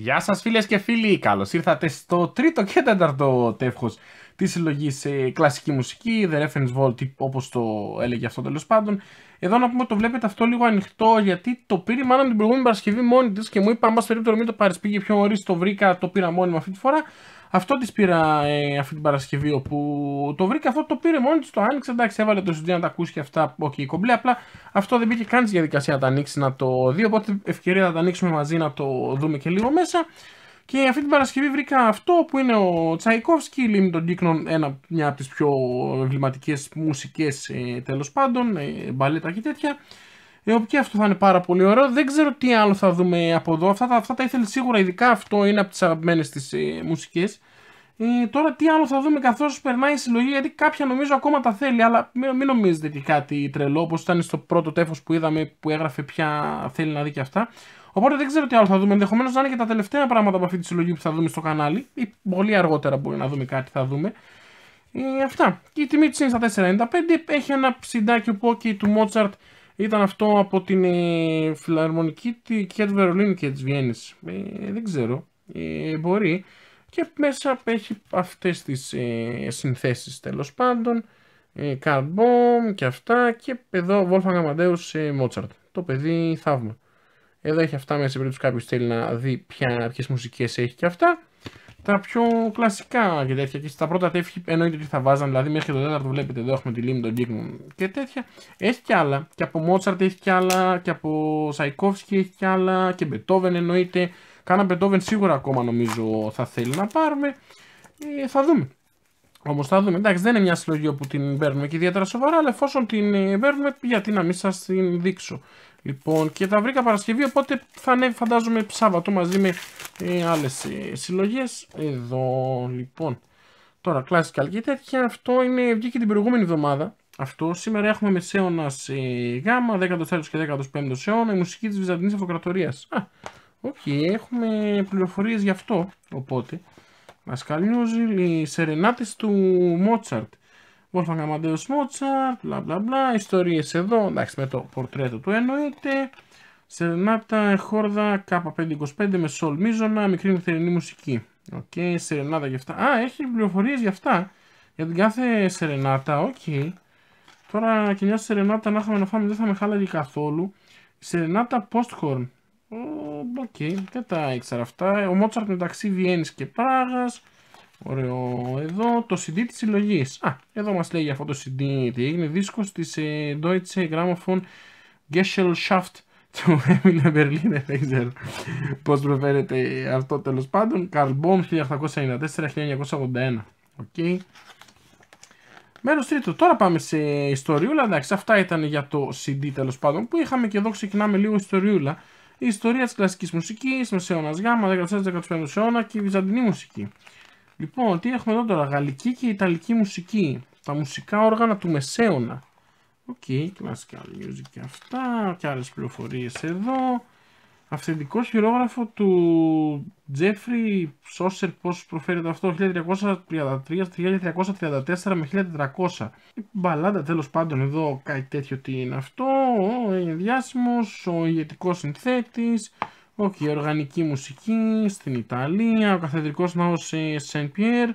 Γεια σας φίλες και φίλοι, Καλώς ήρθατε στο τρίτο και τέταρτο τεύχος της συλλογής σε κλασική μουσική, The Reference Vault όπως το έλεγε αυτό τέλος πάντων. Εδώ να πούμε το βλέπετε αυτό λίγο ανοιχτό γιατί το πήρε μάλλον την προηγούμενη Παρασκευή μόνη της και μου είπα αν μας περίπτωση μην το πάρεις πήγε πιο νωρίς, το βρήκα, το πήρα μου αυτή τη φορά. Αυτό της πήρα ε, αυτή την Παρασκευή όπου το βρήκα. Αυτό το πήρε μόνη της, το άνοιξε. Εντάξει, έβαλε το CD να τα ακούσει και αυτά. Οκ, okay, κομπλέ. Απλά αυτό δεν μπήκε καν στη διαδικασία να τα ανοίξει, να το δει. Οπότε ευκαιρία να τα ανοίξουμε μαζί να το δούμε και λίγο μέσα. Και αυτή την Παρασκευή βρήκα αυτό που είναι ο Τσαϊκόφσκι, Λίμνη των ένα, μια από τις πιο εμβληματικές μουσικές ε, τέλος πάντων, ε, μπαλέτα και τέτοια. Ε, και αυτό θα είναι πάρα πολύ ωραίο. Δεν ξέρω τι άλλο θα δούμε από εδώ. Αυτά, αυτά τα ήθελε σίγουρα, ειδικά αυτό είναι από τις αγαπημένες της ε, μουσικές. Ε, τώρα τι άλλο θα δούμε καθώς περνάει η συλλογή, γιατί κάποια νομίζω ακόμα τα θέλει, αλλά μην, μην νομίζετε και κάτι τρελό όπως ήταν στο πρώτο τέφος που είδαμε που έγραφε πια θέλει να δει και αυτά. Οπότε δεν ξέρω τι άλλο θα δούμε. Ενδεχομένως να είναι και τα τελευταία πράγματα από αυτή τη συλλογή που θα δούμε στο κανάλι, ή πολύ αργότερα μπορεί να δούμε κάτι θα δούμε. Ε, αυτά. Και η τιμή της είναι στα 4,95. Έχει ένα ψιντάκι Πόκι του Mozart ήταν αυτό από την ε, φιλαρμονική και τη Βερολίνου και της Βιέννης. Ε, δεν ξέρω. Ε, μπορεί. Και μέσα έχει αυτές τις ε, συνθέσεις τέλος πάντων. Ε, Καρμπόμ και αυτά. Και εδώ Wolfgang Amadeus ε, Το παιδί θαύμα. Εδώ έχει αυτά μέσα σε τους κάποιος θέλει να δει ποια, ποιες μουσικές έχει και αυτά τα πιο κλασικά και τέτοια. Και στα πρώτα τεύχη εννοείται ότι θα βάζαν, δηλαδή μέχρι το τέταρτο βλέπετε εδώ έχουμε τη λίμνη των κύκνων και τέτοια. Έχει κι άλλα. Και από Μότσαρτ έχει κι άλλα. Και από Σαϊκόφσκι έχει κι άλλα. Και Μπετόβεν εννοείται. Κάνα Μπετόβεν σίγουρα ακόμα νομίζω θα θέλει να πάρουμε. Ε, θα δούμε. Όμως θα δούμε. Εντάξει, δεν είναι μια συλλογή όπου την παίρνουμε και ιδιαίτερα σοβαρά, αλλά εφόσον την ε, παίρνουμε, γιατί να μην σας την δείξω. Λοιπόν, και τα βρήκα Παρασκευή, οπότε θα ανέβει φαντάζομαι Σάββατο μαζί με ε, άλλες ε, συλλογές. Εδώ, λοιπόν. Τώρα, classical και τέτοια. Αυτό είναι, βγήκε την προηγούμενη εβδομάδα. Αυτό. Σήμερα έχουμε μεσαίωνας σε γάμα, 14ο και 15ο αιώνα, η μουσική της Βυζαντινής Αυτοκρατορίας. Α, οκ, έχουμε πληροφορίες γι' αυτό. Οπότε, μας καλούν οι σερενάτες του Μότσαρτ. Wolfgang Amadeus Mozart, μπλα μπλα μπλα, ιστορίες εδώ, εντάξει με το πορτρέτο του εννοείται. Σερενάτα, χόρδα, K525 με σολ μίζωνα, μικρή νυχτερινή μουσική. Οκ, okay, σερενάτα γι' αυτά. Α, έχει πληροφορίες γι' αυτά. Για την κάθε σερενάτα, οκ. Okay. Τώρα και μια σερενάτα να είχαμε να φάμε δεν θα με χάλαγε καθόλου. Σερενάτα Posthorn. Οκ, okay, δεν τα ήξερα αυτά. Ο Μότσαρτ μεταξύ Βιέννης και Πράγας. Ωραίο. Εδώ το CD της συλλογής. Α, εδώ μας λέει για αυτό το CD τι έγινε. Δίσκος της ε, Deutsche Grammophon Gesellschaft του Έμιλε Μπερλίνε. Δεν ξέρω πώς προφέρεται αυτό τέλος Bohm Καρλμπόμ 1894-1981. Οκ. Μέρος τρίτο. Τώρα πάμε σε ιστοριούλα. Εντάξει, αυτά ήταν για το CD τέλος πάντων που είχαμε και εδώ ξεκινάμε λίγο ιστοριούλα. Η ιστορία της κλασικής μουσικής, μεσαίωνας γάμα, 14-15 αιώνας και η βυζαντινή μουσική. Λοιπόν, τι έχουμε εδώ τώρα, γαλλική και ιταλική μουσική. Τα μουσικά όργανα του Μεσαίωνα. Οκ, okay, κλασικά music και αυτά, και άλλες πληροφορίες εδώ. Αυθεντικό χειρόγραφο του Τζέφρι Σόσερ, πώς προφέρεται αυτό, 1333-1334 με 1400. Μπαλάντα τέλος πάντων εδώ, κάτι τέτοιο τι είναι αυτό, ο διάσημος, ο ηγετικός συνθέτης, Οκ, okay, οργανική μουσική στην Ιταλία, ο καθεδρικός ναός Σεν Πιέρ,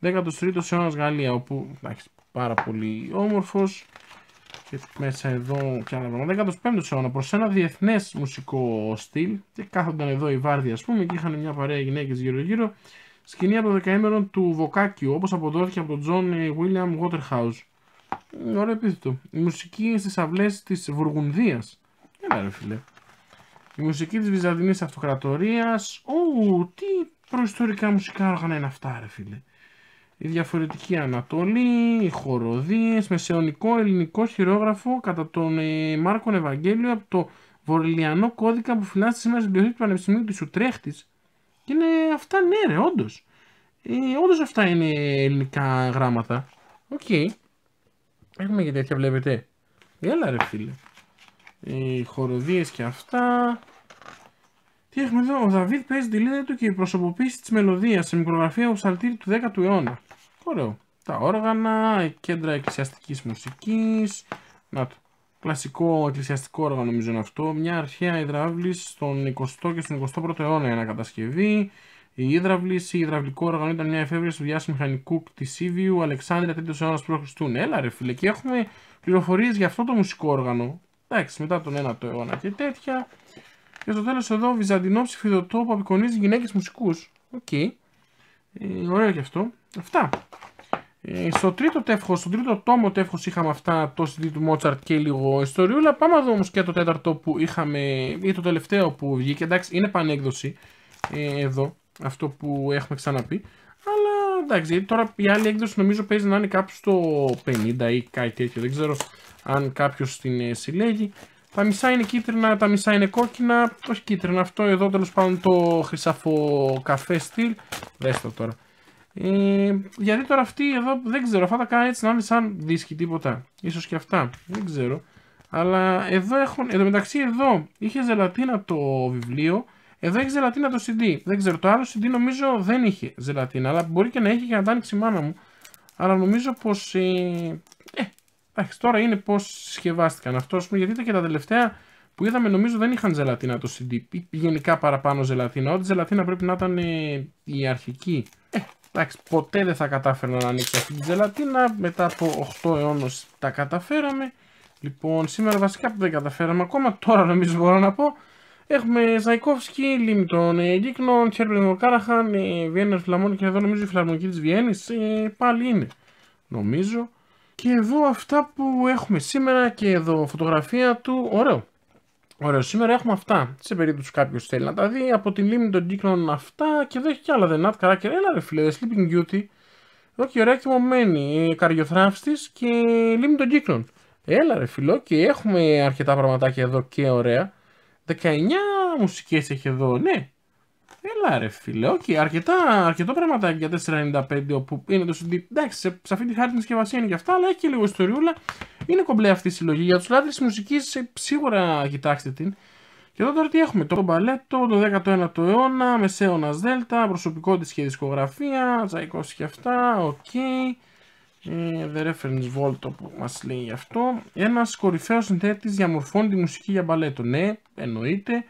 13ο αιώνας Γαλλία, όπου εντάξει, πάρα πολύ όμορφος. Και μέσα εδώ και άλλα πράγματα. 15ο αιώνα προς ένα διεθνές μουσικό στυλ. Και κάθονταν εδώ οι βάρδια ας πούμε, και είχαν μια παρέα γυναίκες γύρω-γύρω. Σκηνή από το δεκαήμερο του Βοκάκιου, όπως αποδόθηκε από τον Τζον Βίλιαμ Waterhouse. Ωραίο επίθετο. Η μουσική στις αυλές της Βουργουνδίας. Έλα, ρε φίλε. Η μουσική της Βυζαντινής Αυτοκρατορίας. Ου, τι προϊστορικά μουσικά όργανα είναι αυτά ρε φίλε. Η διαφορετική Ανατολή, οι χοροδίες, μεσαιωνικό ελληνικό χειρόγραφο κατά τον ε, Μάρκον Ευαγγέλιο από το βορειλιανό κώδικα που φυλάσσεται σήμερα στην περιοχή του Πανεπιστημίου της Ουτρέχτης. Και είναι αυτά ναι ρε όντως. Ε, όντως αυτά είναι ελληνικά γράμματα. Οκ. Okay. Έχουμε και τέτοια βλέπετε. Έλα ρε φίλε οι χοροδίες και αυτά. Τι έχουμε εδώ, ο Δαβίδ παίζει τη λίδα του και η προσωποποίηση της μελωδίας σε μικρογραφία ψαλτήρι του 10ου αιώνα. Ωραίο. Τα όργανα, κέντρα εκκλησιαστικής μουσικής, να το. Κλασικό εκκλησιαστικό όργανο νομίζω είναι αυτό. Μια αρχαία υδραύλης στον 20ο και στον 21ο αιώνα ένα κατασκευή. Η υδραυλή ή υδραυλικό όργανο ήταν μια εφεύρεση του διάσημου μηχανικού κτησίβιου Αλεξάνδρεια 3ο αιώνας π.Χ. Έλα ρε φίλε, και έχουμε πληροφορίες για αυτό το μουσικό όργανο. Εντάξει, μετά τον 9ο αιώνα και τέτοια. Και στο τέλος εδώ, Βυζαντινό ψηφιδωτό που απεικονίζει γυναίκες μουσικούς. Οκ. Okay. Ε, ωραίο και αυτό. Αυτά. Ε, στο τρίτο τεύχος, στον τρίτο τόμο τεύχος είχαμε αυτά το CD του Μότσαρτ και λίγο ιστοριούλα. Πάμε να δούμε όμως και το τέταρτο που είχαμε, ή το τελευταίο που βγήκε. Εντάξει, είναι πανέκδοση ε, εδώ, αυτό που έχουμε ξαναπεί εντάξει, τώρα η άλλη έκδοση νομίζω παίζει να είναι κάπου στο 50 ή κάτι τέτοιο. Δεν ξέρω αν κάποιος την ε, συλλέγει. Τα μισά είναι κίτρινα, τα μισά είναι κόκκινα. Όχι κίτρινα, αυτό εδώ τέλος πάντων το χρυσαφό καφέ στυλ. Δέστε τώρα. Ε, γιατί τώρα αυτή εδώ δεν ξέρω, αυτά τα κάνει έτσι να είναι σαν δίσκη τίποτα. Ίσως και αυτά, δεν ξέρω. Αλλά εδώ έχουν, εδώ μεταξύ εδώ είχε ζελατίνα το βιβλίο εδώ έχει ζελατίνα το CD. Δεν ξέρω. Το άλλο CD νομίζω δεν είχε ζελατίνα. Αλλά μπορεί και να έχει για να τα άνοιξε η μάνα μου. Αλλά νομίζω πως. Ε, ε, εντάξει, τώρα είναι πώ συσκευάστηκαν αυτό. Ας πούμε, γιατί ήταν και τα τελευταία που είδαμε νομίζω δεν είχαν ζελατίνα το CD. Γενικά παραπάνω ζελατίνα. Ό,τι ζελατίνα πρέπει να ήταν ε, η αρχική. Ε, εντάξει, ποτέ δεν θα κατάφερα να ανοίξω αυτή τη ζελατίνα. Μετά από 8 αιώνες τα καταφέραμε. Λοιπόν, σήμερα βασικά που δεν καταφέραμε ακόμα, τώρα νομίζω μπορώ να πω. Έχουμε Ζαϊκόφσκι, Λίμτον, ε, Γκίκνον, Τσέρπερ κάραχαν, ε, Βιέννερ φλαμών και εδώ νομίζω η Φιλαρμονική της Βιέννης ε, πάλι είναι. Νομίζω. Και εδώ αυτά που έχουμε σήμερα και εδώ φωτογραφία του. Ωραίο. Ωραίο. Σήμερα έχουμε αυτά. Σε περίπτωση κάποιος θέλει να τα δει. Από τη λίμνη των κύκλων αυτά και εδώ έχει κι άλλα δεν καράκερ. Έλα ρε φίλε, The Sleeping Beauty. Εδώ και ωραία κοιμωμένη. Καριοθράφτης και λίμνη των κύκλων. Έλα ρε φίλο και έχουμε αρκετά πραγματάκια εδώ και ωραία. 19 μουσικές έχει εδώ, ναι. Έλα ρε φίλε, οκ, okay. αρκετά, αρκετό πράγματα για 4.95 όπου είναι το CD. Εντάξει, σε, σε αυτή τη χάρη την συσκευασία είναι και αυτά, αλλά έχει και λίγο ιστοριούλα. Είναι κομπλέ αυτή η συλλογή. Για τους της μουσικής ε, σίγουρα κοιτάξτε την. Και εδώ τώρα τι έχουμε, το μπαλέτο, το 19ο αιώνα, μεσαίωνας δέλτα, προσωπικό και δισκογραφία, τζαϊκός και αυτά, οκ. Okay. Ε, The Reference Volt που μας λέει αυτό. Ένας κορυφαίος συνθέτης διαμορφώνει τη μουσική για μπαλέτο. Ναι, εννοείται.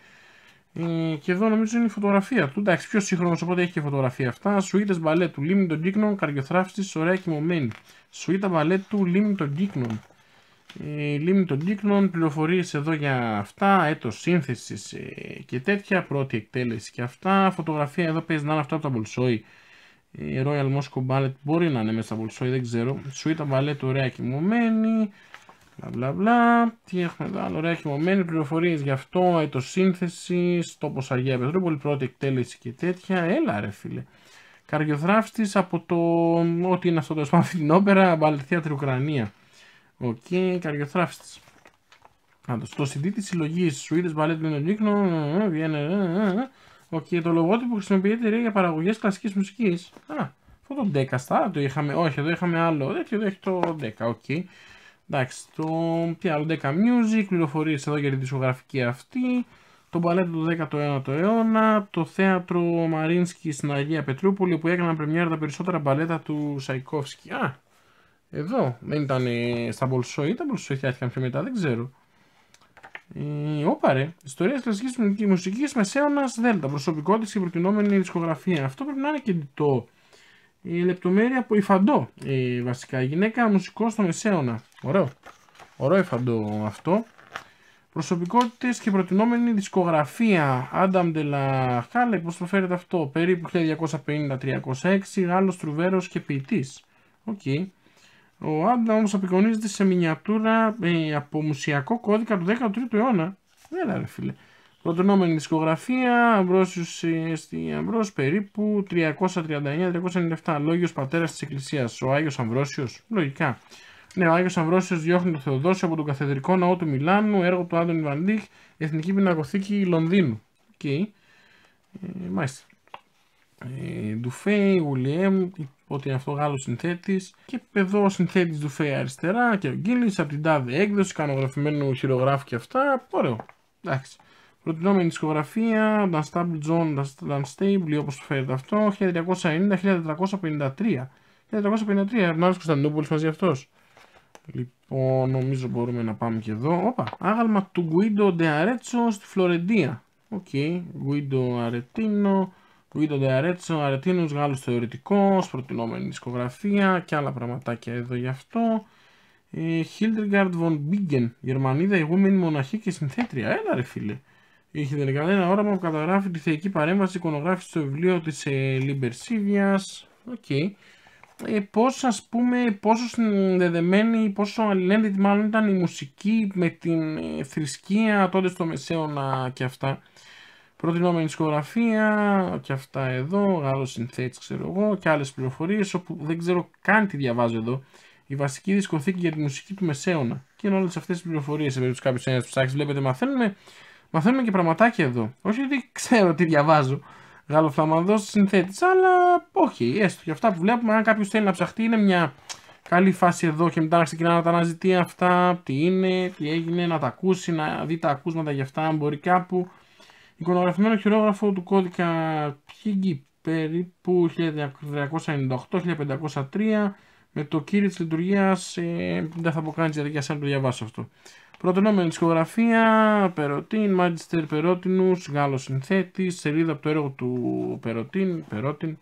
Ε, και εδώ νομίζω είναι η φωτογραφία του. Εντάξει, πιο σύγχρονος οπότε έχει και φωτογραφία αυτά. Σουίτες μπαλέτου, λίμνη των κύκνων, καρδιοθράφτης, ωραία κοιμωμένη. Σουίτα μπαλέτου, λίμνη των κύκνων. Ε, λίμνη των κύκνων, πληροφορίες εδώ για αυτά, έτος σύνθεσης ε, και τέτοια, πρώτη εκτέλεση και αυτά. Φωτογραφία εδώ παίζει να είναι αυτά από τα Μπολσόη. Η Royal Moscow Ballet μπορεί να είναι μέσα από Bolshoi, δεν ξέρω. Σουίτα Ballet, ωραία κοιμωμένη. Μπλα μπλα μπλα. Τι έχουμε εδώ, ωραία κοιμωμένη. Πληροφορίες γι' αυτό, έτος σύνθεση, τόπο Αγία Πετρούπολη, πρώτη εκτέλεση και τέτοια. Έλα ρε φίλε. Καρδιοθράφτης από το. Ό,τι είναι αυτό το σπάνι την όπερα, Μπαλεθία Ουκρανία. Οκ, okay, καρδιοθράφτης. Στο CD της συλλογής Swedish Ballet τον Νίκνο. Βιέννα, Οκ, okay, το λογότυπο χρησιμοποιείται για παραγωγές κλασικής μουσικής. Α, αυτό το 10 star το είχαμε. Όχι, εδώ είχαμε άλλο. Δεν εδώ έχει το 10, οκ. Okay. Εντάξει, το τι άλλο, 10 music, πληροφορίες εδώ για τη δισογραφική αυτή. Το μπαλέτο του 19ου αιώνα, το θέατρο Μαρίνσκι στην Αγία Πετρούπολη που έκαναν πρεμιέρα τα περισσότερα μπαλέτα του Σαϊκόφσκι. Α, εδώ δεν ήταν στα Μπολσόη, ήταν Μπολσόη, φτιάχτηκαν πιο μετά, δεν ξέρω. Η ε, ρε, ιστορία κλασικής μουσική μεσαίωνα Δέλτα, προσωπικότητα και προτινόμενη δισκογραφία. Αυτό πρέπει να είναι και το. Η λεπτομέρεια που υφαντώ ε, βασικά. Η γυναίκα μουσικός στο μεσαίωνα. Ωραίο. Ωραίο υφαντώ αυτό. Προσωπικότητες και προτινόμενη δισκογραφία. Άνταμ Ντελα χαλε το φερετε προφέρεται αυτό. Περίπου 1250-306. Γάλλος Τρουβέρος και ποιητής. Οκ. Okay. Ο Άντα όμως απεικονίζεται σε μινιατούρα ε, από μουσιακό κώδικα του 13ου αιώνα. Έλα ρε φίλε. πρωτονομενη δισκογραφία, Αμβρόσιος ε, στη αμπρος περιπου περίπου 339-397. Λόγιος πατέρας της Εκκλησίας, ο Άγιος Αμβρόσιος. Λογικά. Ναι, ο Άγιος Αμβρόσιος διώχνει το Θεοδόσιο από τον Καθεδρικό Ναό του Μιλάνου, έργο του Άντων Ιβαντίχ, Εθνική Πινακοθήκη Λονδίνου. Okay. Ε, μάλιστα. Ε, ότι αυτό Γάλλος συνθέτης. και εδώ ο του ΦΕΙ αριστερά και ο Γκίλης από την τάδε έκδοση, κανογραφημένου χειρογράφη και αυτά, ωραίο, εντάξει. Προτινόμενη δισκογραφία, Unstable John, Unstable, όπως το φέρετε αυτό, 1390-1453. 1453, Ερνάρης Κωνσταντινούπολης μαζί αυτός. Λοιπόν, νομίζω μπορούμε να πάμε και εδώ. Όπα, άγαλμα του Guido de Arezzo στη Φλωρεντία. Οκ, okay. Guido που ο Arezzo, Αρετίνος, Γάλλος θεωρητικός, προτινόμενη δισκογραφία και άλλα πραγματάκια εδώ γι' αυτό. Ε, Hildegard von Bingen, Γερμανίδα, ηγούμενη μοναχή και συνθέτρια. Έλα ρε φίλε. Είχε δελεκαδένα ένα όραμα που καταγράφει τη θεϊκή παρέμβαση εικονογράφηση στο βιβλίο της ε, Λιμπερσίβιας. Οκ. Okay. Ε, πώς ας πούμε, πόσο συνδεδεμένη, πόσο αλληλένδετη μάλλον ήταν η μουσική με την ε, θρησκεία τότε στο μεσαίωνα και αυτά προτινόμενη δισκογραφία και αυτά εδώ, άλλο συνθέτης ξέρω εγώ και άλλες πληροφορίες, όπου δεν ξέρω καν τι διαβάζω εδώ η βασική δισκοθήκη για τη μουσική του Μεσαίωνα και είναι όλες αυτές τις πληροφορίες σε περίπτωση κάποιο ένα ψάξεις βλέπετε μαθαίνουμε, μαθαίνουμε και πραγματάκια εδώ όχι ότι ξέρω τι διαβάζω γαλλοφλαμανδός συνθέτης, αλλά όχι έστω και αυτά που βλέπουμε αν κάποιος θέλει να ψαχτεί είναι μια καλή φάση εδώ και μετά να ξεκινά να τα αναζητεί αυτά τι είναι, τι έγινε, να τα ακούσει, να δει τα ακούσματα για αυτά αν μπορεί κάπου Εικονογραφημένο χειρόγραφο του κώδικα Πιγκι περίπου 1398-1503 με το κύριο της λειτουργίας. ε, δεν θα πω γιατί διαδικασία να το διαβάσω αυτό. Πρωτονόμενη δισκογραφία, Περωτίν, Μάγιστερ Περότινους, Γάλλος συνθέτης, σελίδα από το έργο του Περωτίν, Περότιν,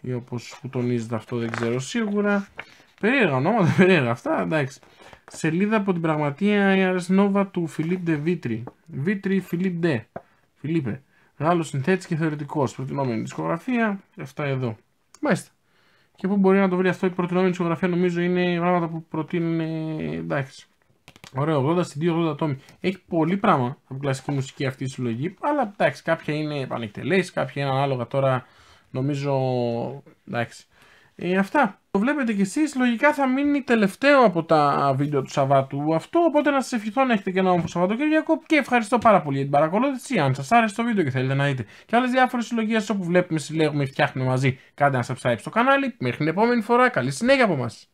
ή όπως που τονίζεται αυτό δεν ξέρω σίγουρα. Περίεργα ονόματα, περίεργα αυτά, εντάξει. Σελίδα από την πραγματεία η Nova του Φιλίπ Ντε Βίτρι. Βίτρι Φιλίπ Ντε. Φιλίπε. Γάλλος συνθέτης και θεωρητικός. Προτινόμενη δισκογραφία. Αυτά εδώ. Μάλιστα. Και πού μπορεί να το βρει αυτό η προτινόμενη δισκογραφία, νομίζω είναι πράγματα που προτείνουν. Ε, εντάξει. Ωραίο, 80 στην 80 τόμοι. Έχει πολύ πράγμα από κλασική μουσική αυτή η συλλογή. Αλλά εντάξει, κάποια είναι επανεκτελέσει, κάποια είναι ανάλογα τώρα. Νομίζω. εντάξει. Ε, αυτά. Το βλέπετε κι εσείς, λογικά θα μείνει τελευταίο από τα βίντεο του Σαββάτου αυτό, οπότε να σας ευχηθώ να έχετε και ένα όμορφο Σαββατοκύριακο και ευχαριστώ πάρα πολύ για την παρακολούθηση. Αν σας άρεσε το βίντεο και θέλετε να δείτε και άλλες διάφορες συλλογίες όπου βλέπουμε, συλλέγουμε, φτιάχνουμε μαζί, κάντε ένα subscribe στο κανάλι. Μέχρι την επόμενη φορά, καλή συνέχεια από μας.